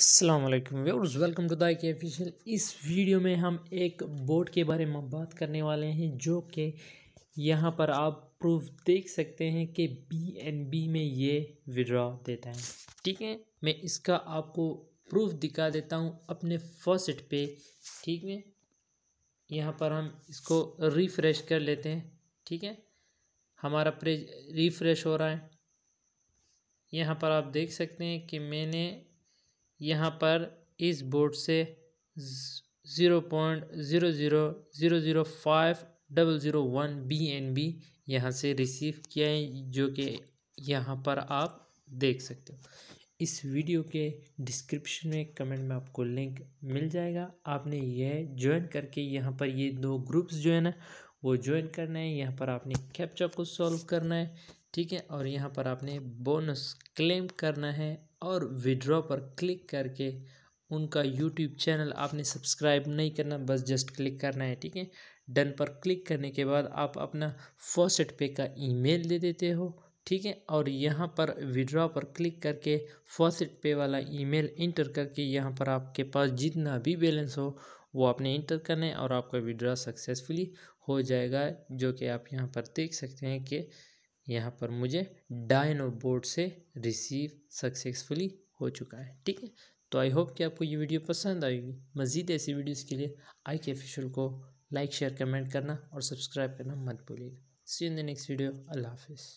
Aslam viewers welcome to the के official इस video में हम एक बोर्ड के बारे में बात करने वाले हैं जो कि यहाँ पर आप प्रूफ देख सकते हैं कि बी एन बी में ये विड्रॉ देता है ठीक है मैं इसका आपको प्रूफ दिखा देता हूँ अपने फर्स्ट पे ठीक है यहाँ पर हम इसको रिफ़्रेश कर लेते हैं ठीक है हमारा प्रेज रिफ़्रेश हो रहा है यहाँ पर आप देख सकते हैं कि मैंने यहाँ पर इस बोर्ड से zero point zero zero zero zero five double zero one B N B यहाँ से रिसीव किया है जो कि यहाँ पर आप देख सकते हो इस वीडियो के डिस्क्रिप्शन में कमेंट में आपको लिंक मिल जाएगा आपने यह ज्वाइन करके यहाँ पर ये दो ग्रुप्स जो है वो ज्वाइन करना है यहाँ पर आपने कैप्चा को सॉल्व करना है ठीक है और यहाँ पर आपने बोनस क्लेम करना है और विड्रॉ पर क्लिक करके उनका यूट्यूब चैनल आपने सब्सक्राइब नहीं करना बस जस्ट क्लिक करना है ठीक है डन पर क्लिक करने के बाद आप अपना फॉसेट पे का ईमेल दे देते हो ठीक है और यहाँ पर विड्रॉ पर क्लिक करके फॉसेट पे वाला ईमेल इंटर करके यहाँ पर आपके पास जितना भी बैलेंस हो वो आपने इंटर करना है और आपका विड्रॉ सक्सेसफुली हो जाएगा जो कि आप यहाँ पर देख सकते हैं कि यहाँ पर मुझे डायनो बोर्ड से रिसीव सक्सेसफुली हो चुका है ठीक है तो आई होप कि आपको ये वीडियो पसंद आएगी मज़ीद ऐसी वीडियोस के लिए आई के ऑफिशियल को लाइक शेयर कमेंट करना और सब्सक्राइब करना मत भूलिएगा see in the next video अल्लाह हाफिज़